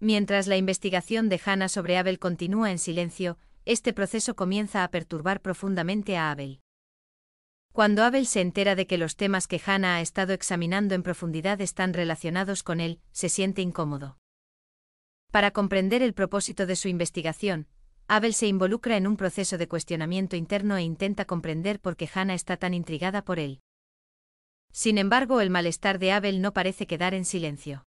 Mientras la investigación de Hannah sobre Abel continúa en silencio, este proceso comienza a perturbar profundamente a Abel. Cuando Abel se entera de que los temas que Hannah ha estado examinando en profundidad están relacionados con él, se siente incómodo. Para comprender el propósito de su investigación, Abel se involucra en un proceso de cuestionamiento interno e intenta comprender por qué Hannah está tan intrigada por él. Sin embargo, el malestar de Abel no parece quedar en silencio.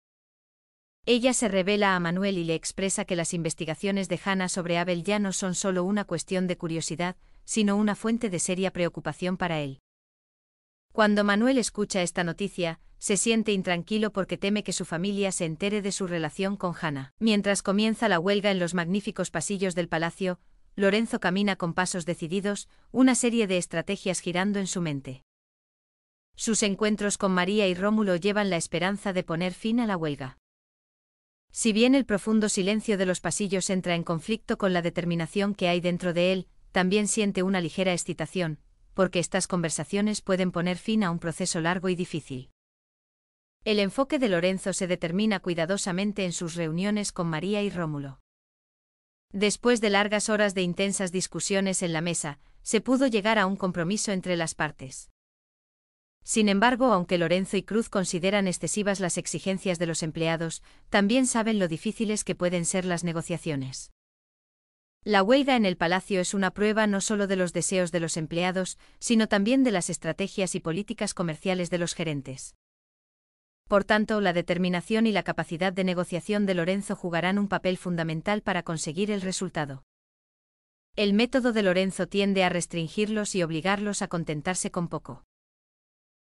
Ella se revela a Manuel y le expresa que las investigaciones de Hannah sobre Abel ya no son solo una cuestión de curiosidad, sino una fuente de seria preocupación para él. Cuando Manuel escucha esta noticia, se siente intranquilo porque teme que su familia se entere de su relación con Hannah. Mientras comienza la huelga en los magníficos pasillos del palacio, Lorenzo camina con pasos decididos, una serie de estrategias girando en su mente. Sus encuentros con María y Rómulo llevan la esperanza de poner fin a la huelga. Si bien el profundo silencio de los pasillos entra en conflicto con la determinación que hay dentro de él, también siente una ligera excitación, porque estas conversaciones pueden poner fin a un proceso largo y difícil. El enfoque de Lorenzo se determina cuidadosamente en sus reuniones con María y Rómulo. Después de largas horas de intensas discusiones en la mesa, se pudo llegar a un compromiso entre las partes. Sin embargo, aunque Lorenzo y Cruz consideran excesivas las exigencias de los empleados, también saben lo difíciles que pueden ser las negociaciones. La huelga en el palacio es una prueba no solo de los deseos de los empleados, sino también de las estrategias y políticas comerciales de los gerentes. Por tanto, la determinación y la capacidad de negociación de Lorenzo jugarán un papel fundamental para conseguir el resultado. El método de Lorenzo tiende a restringirlos y obligarlos a contentarse con poco.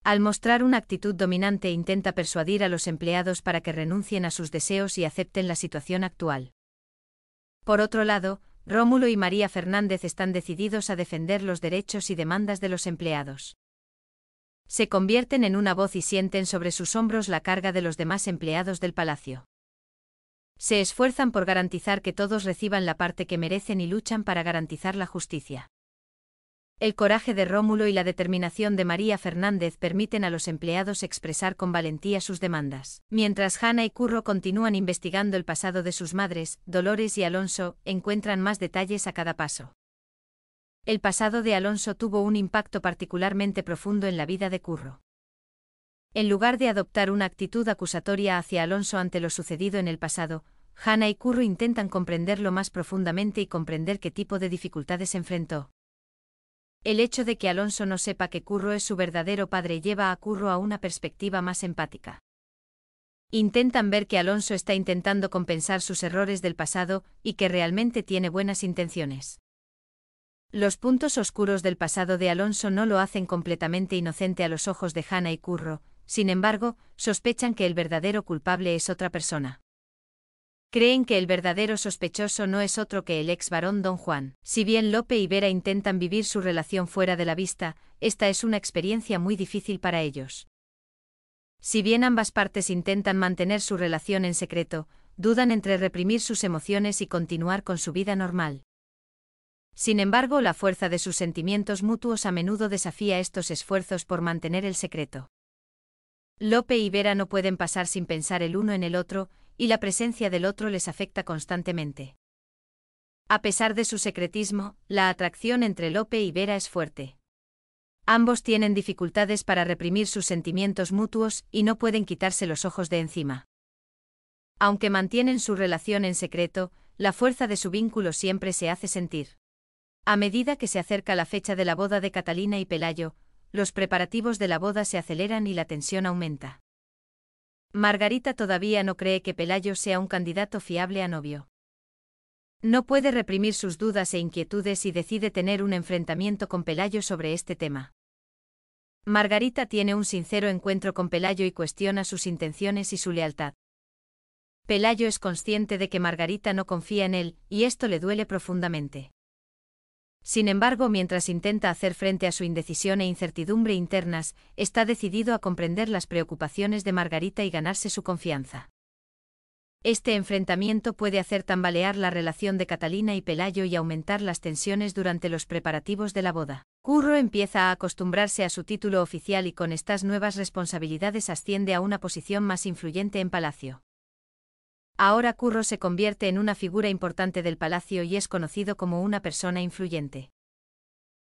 Al mostrar una actitud dominante intenta persuadir a los empleados para que renuncien a sus deseos y acepten la situación actual. Por otro lado, Rómulo y María Fernández están decididos a defender los derechos y demandas de los empleados. Se convierten en una voz y sienten sobre sus hombros la carga de los demás empleados del palacio. Se esfuerzan por garantizar que todos reciban la parte que merecen y luchan para garantizar la justicia. El coraje de Rómulo y la determinación de María Fernández permiten a los empleados expresar con valentía sus demandas. Mientras Hanna y Curro continúan investigando el pasado de sus madres, Dolores y Alonso encuentran más detalles a cada paso. El pasado de Alonso tuvo un impacto particularmente profundo en la vida de Curro. En lugar de adoptar una actitud acusatoria hacia Alonso ante lo sucedido en el pasado, Hanna y Curro intentan comprenderlo más profundamente y comprender qué tipo de dificultades enfrentó. El hecho de que Alonso no sepa que Curro es su verdadero padre lleva a Curro a una perspectiva más empática. Intentan ver que Alonso está intentando compensar sus errores del pasado y que realmente tiene buenas intenciones. Los puntos oscuros del pasado de Alonso no lo hacen completamente inocente a los ojos de Hannah y Curro, sin embargo, sospechan que el verdadero culpable es otra persona creen que el verdadero sospechoso no es otro que el ex varón Don Juan. Si bien Lope y Vera intentan vivir su relación fuera de la vista, esta es una experiencia muy difícil para ellos. Si bien ambas partes intentan mantener su relación en secreto, dudan entre reprimir sus emociones y continuar con su vida normal. Sin embargo, la fuerza de sus sentimientos mutuos a menudo desafía estos esfuerzos por mantener el secreto. Lope y Vera no pueden pasar sin pensar el uno en el otro, y la presencia del otro les afecta constantemente. A pesar de su secretismo, la atracción entre Lope y Vera es fuerte. Ambos tienen dificultades para reprimir sus sentimientos mutuos y no pueden quitarse los ojos de encima. Aunque mantienen su relación en secreto, la fuerza de su vínculo siempre se hace sentir. A medida que se acerca la fecha de la boda de Catalina y Pelayo, los preparativos de la boda se aceleran y la tensión aumenta. Margarita todavía no cree que Pelayo sea un candidato fiable a novio. No puede reprimir sus dudas e inquietudes y decide tener un enfrentamiento con Pelayo sobre este tema. Margarita tiene un sincero encuentro con Pelayo y cuestiona sus intenciones y su lealtad. Pelayo es consciente de que Margarita no confía en él, y esto le duele profundamente. Sin embargo, mientras intenta hacer frente a su indecisión e incertidumbre internas, está decidido a comprender las preocupaciones de Margarita y ganarse su confianza. Este enfrentamiento puede hacer tambalear la relación de Catalina y Pelayo y aumentar las tensiones durante los preparativos de la boda. Curro empieza a acostumbrarse a su título oficial y con estas nuevas responsabilidades asciende a una posición más influyente en Palacio. Ahora Curro se convierte en una figura importante del palacio y es conocido como una persona influyente.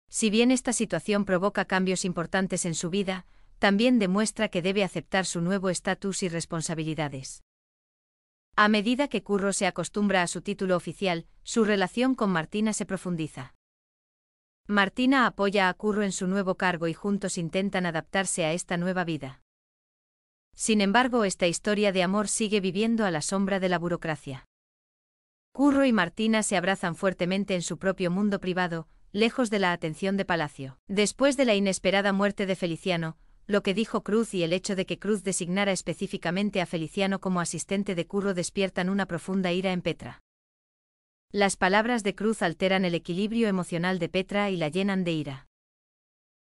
Si bien esta situación provoca cambios importantes en su vida, también demuestra que debe aceptar su nuevo estatus y responsabilidades. A medida que Curro se acostumbra a su título oficial, su relación con Martina se profundiza. Martina apoya a Curro en su nuevo cargo y juntos intentan adaptarse a esta nueva vida. Sin embargo, esta historia de amor sigue viviendo a la sombra de la burocracia. Curro y Martina se abrazan fuertemente en su propio mundo privado, lejos de la atención de Palacio. Después de la inesperada muerte de Feliciano, lo que dijo Cruz y el hecho de que Cruz designara específicamente a Feliciano como asistente de Curro despiertan una profunda ira en Petra. Las palabras de Cruz alteran el equilibrio emocional de Petra y la llenan de ira.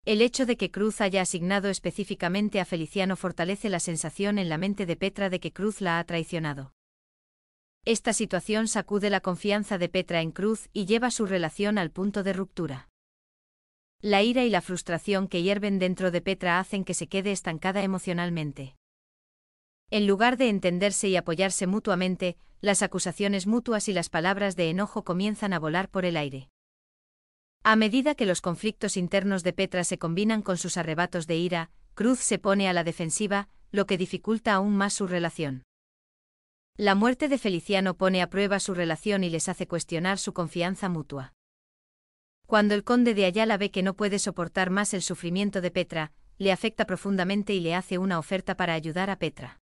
El hecho de que Cruz haya asignado específicamente a Feliciano fortalece la sensación en la mente de Petra de que Cruz la ha traicionado. Esta situación sacude la confianza de Petra en Cruz y lleva su relación al punto de ruptura. La ira y la frustración que hierven dentro de Petra hacen que se quede estancada emocionalmente. En lugar de entenderse y apoyarse mutuamente, las acusaciones mutuas y las palabras de enojo comienzan a volar por el aire. A medida que los conflictos internos de Petra se combinan con sus arrebatos de ira, Cruz se pone a la defensiva, lo que dificulta aún más su relación. La muerte de Feliciano pone a prueba su relación y les hace cuestionar su confianza mutua. Cuando el conde de Ayala ve que no puede soportar más el sufrimiento de Petra, le afecta profundamente y le hace una oferta para ayudar a Petra.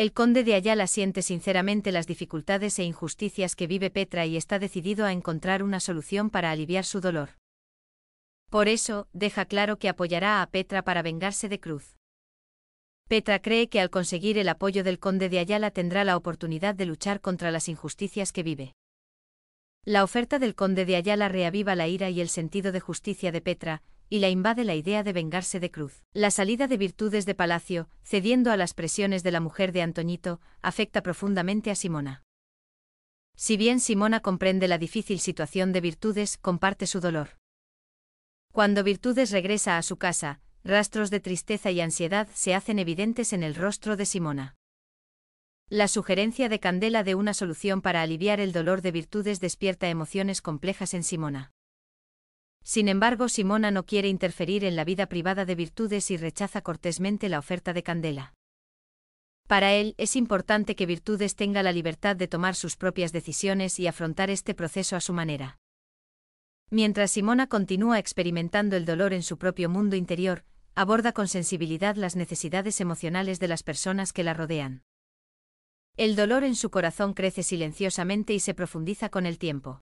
El conde de Ayala siente sinceramente las dificultades e injusticias que vive Petra y está decidido a encontrar una solución para aliviar su dolor. Por eso, deja claro que apoyará a Petra para vengarse de Cruz. Petra cree que al conseguir el apoyo del conde de Ayala tendrá la oportunidad de luchar contra las injusticias que vive. La oferta del conde de Ayala reaviva la ira y el sentido de justicia de Petra, y la invade la idea de vengarse de Cruz. La salida de Virtudes de Palacio, cediendo a las presiones de la mujer de Antoñito, afecta profundamente a Simona. Si bien Simona comprende la difícil situación de Virtudes, comparte su dolor. Cuando Virtudes regresa a su casa, rastros de tristeza y ansiedad se hacen evidentes en el rostro de Simona. La sugerencia de Candela de una solución para aliviar el dolor de virtudes despierta emociones complejas en Simona. Sin embargo, Simona no quiere interferir en la vida privada de Virtudes y rechaza cortésmente la oferta de Candela. Para él, es importante que Virtudes tenga la libertad de tomar sus propias decisiones y afrontar este proceso a su manera. Mientras Simona continúa experimentando el dolor en su propio mundo interior, aborda con sensibilidad las necesidades emocionales de las personas que la rodean. El dolor en su corazón crece silenciosamente y se profundiza con el tiempo.